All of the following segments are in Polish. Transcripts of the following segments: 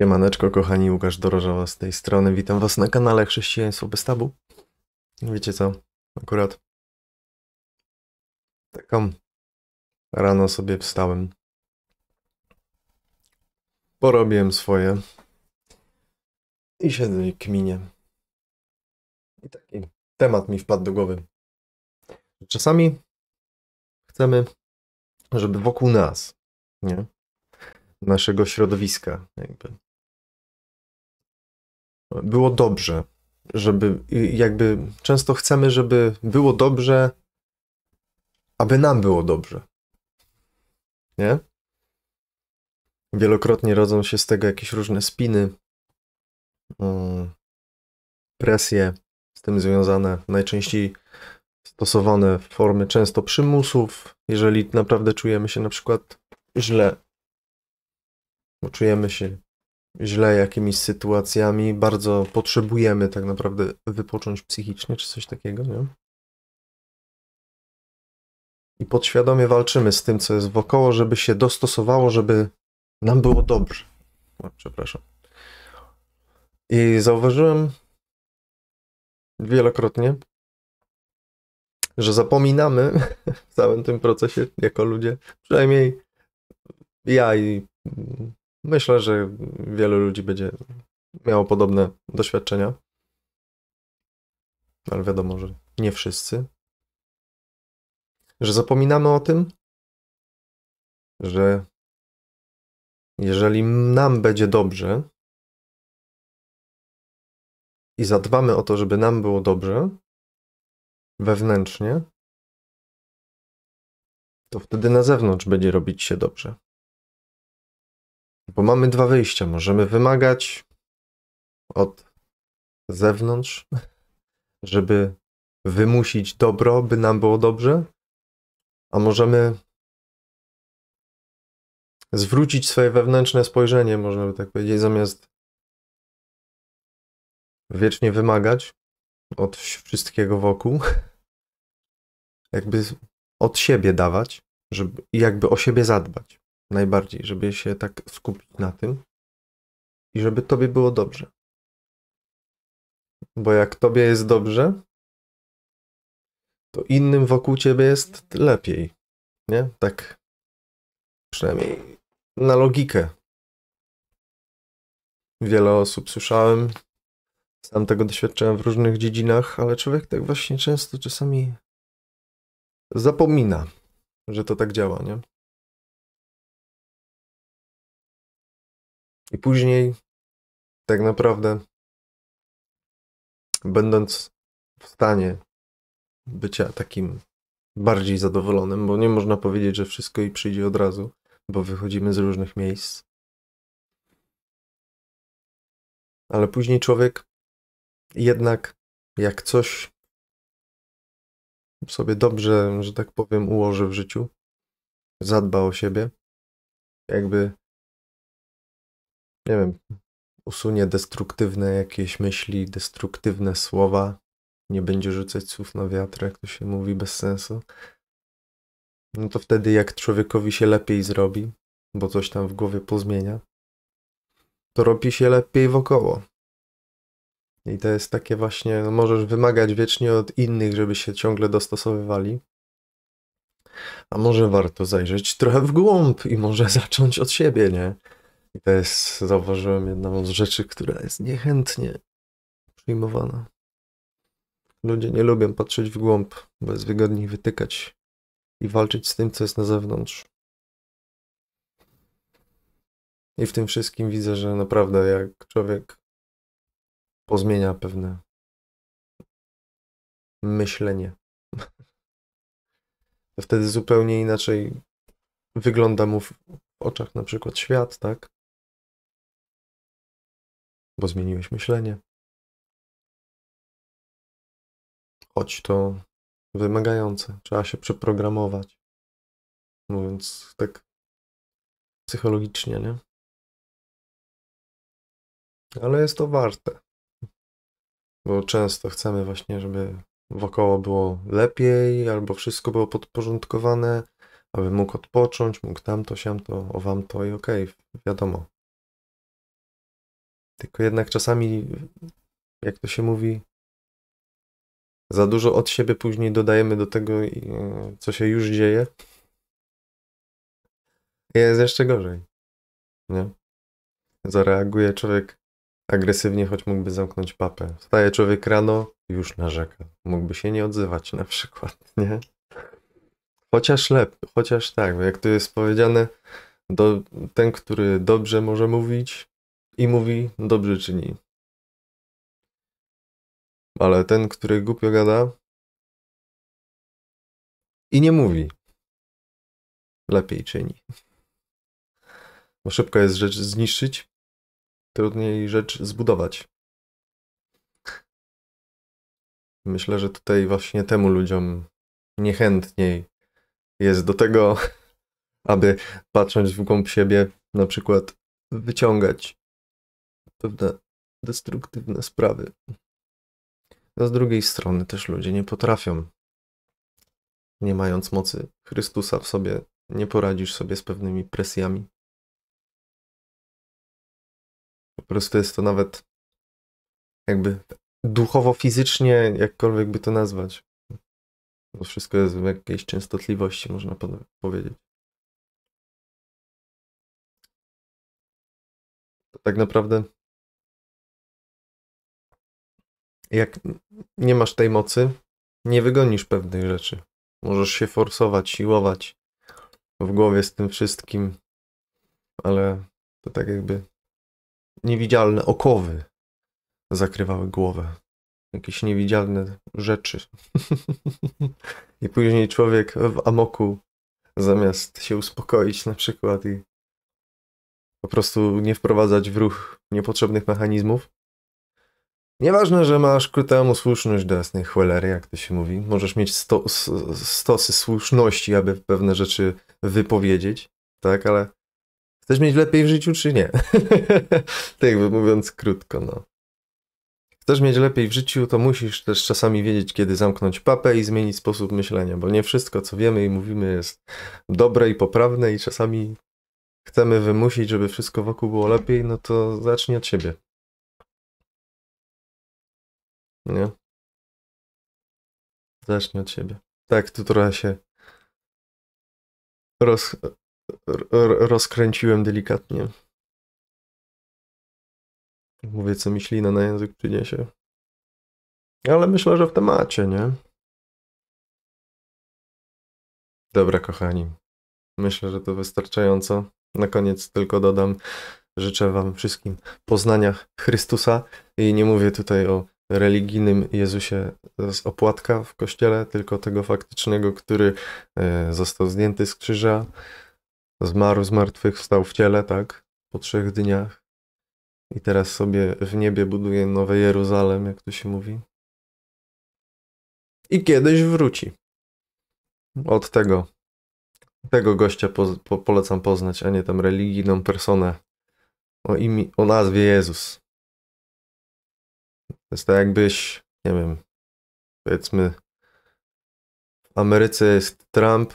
Siemaneczko, kochani, Łukasz Dorożała z tej strony. Witam was na kanale Chrześcijaństwo bez tabu. Wiecie co, akurat taką rano sobie wstałem. Porobiłem swoje i siedzę i kminie. I taki temat mi wpadł do głowy. Czasami chcemy, żeby wokół nas, nie? naszego środowiska, jakby było dobrze, żeby jakby często chcemy, żeby było dobrze, aby nam było dobrze. Nie? Wielokrotnie rodzą się z tego jakieś różne spiny, no, presje z tym związane, najczęściej stosowane w formy często przymusów, jeżeli naprawdę czujemy się na przykład źle, bo czujemy się źle jakimiś sytuacjami, bardzo potrzebujemy tak naprawdę wypocząć psychicznie czy coś takiego, nie? I podświadomie walczymy z tym, co jest wokoło, żeby się dostosowało, żeby nam było dobrze. O, przepraszam. I zauważyłem wielokrotnie, że zapominamy w całym tym procesie, jako ludzie, przynajmniej ja i Myślę, że wielu ludzi będzie miało podobne doświadczenia. Ale wiadomo, że nie wszyscy. Że zapominamy o tym, że jeżeli nam będzie dobrze i zadbamy o to, żeby nam było dobrze wewnętrznie, to wtedy na zewnątrz będzie robić się dobrze. Bo mamy dwa wyjścia. Możemy wymagać od zewnątrz, żeby wymusić dobro, by nam było dobrze, a możemy zwrócić swoje wewnętrzne spojrzenie, można by tak powiedzieć, zamiast wiecznie wymagać od wszystkiego wokół, jakby od siebie dawać, żeby jakby o siebie zadbać najbardziej, żeby się tak skupić na tym i żeby tobie było dobrze. Bo jak tobie jest dobrze, to innym wokół ciebie jest lepiej. Nie? Tak przynajmniej na logikę. Wiele osób słyszałem, sam tego doświadczałem w różnych dziedzinach, ale człowiek tak właśnie często czasami zapomina, że to tak działa, nie? I później, tak naprawdę, będąc w stanie bycia takim bardziej zadowolonym, bo nie można powiedzieć, że wszystko i przyjdzie od razu, bo wychodzimy z różnych miejsc. Ale później człowiek jednak, jak coś sobie dobrze, że tak powiem, ułoży w życiu, zadba o siebie, jakby nie wiem, usunie destruktywne jakieś myśli, destruktywne słowa, nie będzie rzucać słów na wiatr, jak to się mówi, bez sensu. No to wtedy, jak człowiekowi się lepiej zrobi, bo coś tam w głowie pozmienia, to robi się lepiej wokoło. I to jest takie właśnie, no możesz wymagać wiecznie od innych, żeby się ciągle dostosowywali. A może warto zajrzeć trochę w głąb i może zacząć od siebie, nie? I to jest, zauważyłem, jedną z rzeczy, która jest niechętnie przyjmowana. Ludzie nie lubią patrzeć w głąb, bo jest wygodniej wytykać i walczyć z tym, co jest na zewnątrz. I w tym wszystkim widzę, że naprawdę jak człowiek pozmienia pewne myślenie, to wtedy zupełnie inaczej wygląda mu w oczach na przykład świat, tak? bo zmieniłeś myślenie. Choć to wymagające, trzeba się przeprogramować. Mówiąc no tak psychologicznie, nie? Ale jest to warte. Bo często chcemy właśnie, żeby wokoło było lepiej, albo wszystko było podporządkowane, aby mógł odpocząć, mógł tamto, siamto, to i okej, okay, wiadomo, tylko jednak czasami, jak to się mówi, za dużo od siebie później dodajemy do tego, e, co się już dzieje. jest jeszcze gorzej. Nie? Zareaguje człowiek agresywnie, choć mógłby zamknąć papę. Wstaje człowiek rano, już narzeka. Mógłby się nie odzywać na przykład, nie? Chociaż lep, chociaż tak, jak to jest powiedziane, do, ten, który dobrze może mówić, i mówi, no dobrze czyni. Ale ten, który głupio gada i nie mówi, lepiej czyni. Bo szybko jest rzecz zniszczyć, trudniej rzecz zbudować. Myślę, że tutaj właśnie temu ludziom niechętniej jest do tego, aby patrząc w głąb siebie, na przykład wyciągać pewne destruktywne sprawy. A no, z drugiej strony też ludzie nie potrafią. Nie mając mocy Chrystusa w sobie, nie poradzisz sobie z pewnymi presjami. Po prostu jest to nawet jakby duchowo-fizycznie, jakkolwiek by to nazwać. Bo wszystko jest w jakiejś częstotliwości, można powiedzieć. To tak naprawdę jak nie masz tej mocy, nie wygonisz pewnych rzeczy. Możesz się forsować, siłować w głowie z tym wszystkim, ale to tak jakby niewidzialne okowy zakrywały głowę. Jakieś niewidzialne rzeczy. I później człowiek w amoku, zamiast się uspokoić na przykład i po prostu nie wprowadzać w ruch niepotrzebnych mechanizmów, Nieważne, że masz ku temu słuszność do jasnej cholery, jak to się mówi. Możesz mieć sto, stosy słuszności, aby pewne rzeczy wypowiedzieć, tak? Ale chcesz mieć lepiej w życiu, czy nie? tak mówiąc krótko, no. Chcesz mieć lepiej w życiu, to musisz też czasami wiedzieć, kiedy zamknąć papę i zmienić sposób myślenia, bo nie wszystko, co wiemy i mówimy, jest dobre i poprawne, i czasami chcemy wymusić, żeby wszystko wokół było lepiej, no to zacznij od siebie nie? Zacznij od siebie. Tak, tu trochę się roz, rozkręciłem delikatnie. Mówię, co mi ślina na język przyniesie. Ale myślę, że w temacie, nie? Dobra, kochani. Myślę, że to wystarczająco. Na koniec tylko dodam, życzę Wam wszystkim poznania Chrystusa i nie mówię tutaj o religijnym Jezusie z opłatka w kościele, tylko tego faktycznego, który e, został zdjęty z krzyża, zmarł z martwych, wstał w ciele, tak, po trzech dniach. I teraz sobie w niebie buduje nowe Jeruzalem, jak to się mówi. I kiedyś wróci. Od tego. Tego gościa po, po, polecam poznać, a nie tam religijną personę o, imi, o nazwie Jezus. To jest tak jakbyś, nie wiem, powiedzmy w Ameryce jest Trump,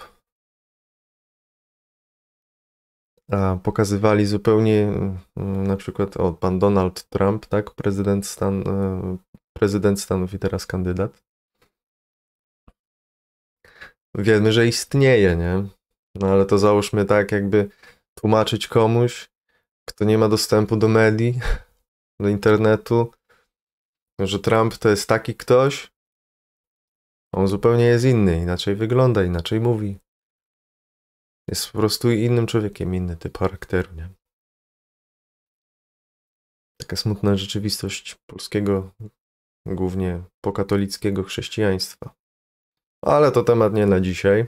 a pokazywali zupełnie mm, na przykład o, pan Donald Trump, tak, prezydent, Stan, e, prezydent Stanów i teraz kandydat. Wiemy, że istnieje, nie? No ale to załóżmy tak, jakby tłumaczyć komuś, kto nie ma dostępu do medii, do internetu, że Trump to jest taki ktoś, on zupełnie jest inny, inaczej wygląda, inaczej mówi. Jest po prostu innym człowiekiem, inny typ charakteru, nie? Taka smutna rzeczywistość polskiego, głównie pokatolickiego chrześcijaństwa. Ale to temat nie na dzisiaj.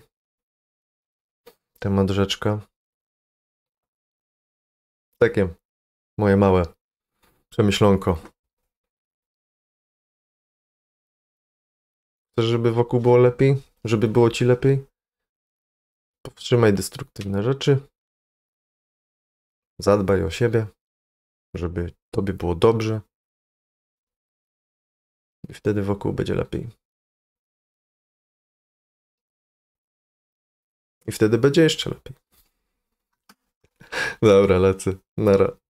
Temat rzeczka. Takie moje małe przemyślonko. Chcesz, żeby wokół było lepiej? Żeby było ci lepiej? Powstrzymaj destruktywne rzeczy. Zadbaj o siebie, żeby tobie było dobrze. I wtedy wokół będzie lepiej. I wtedy będzie jeszcze lepiej. Dobra, lecę. Nara.